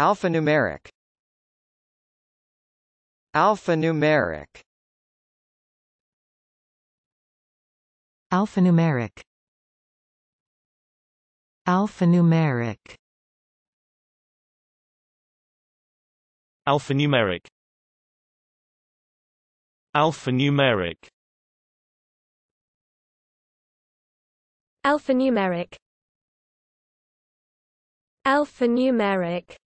Alphanumeric Alphanumeric Alphanumeric Alphanumeric Alphanumeric Alphanumeric Alphanumeric Alphanumeric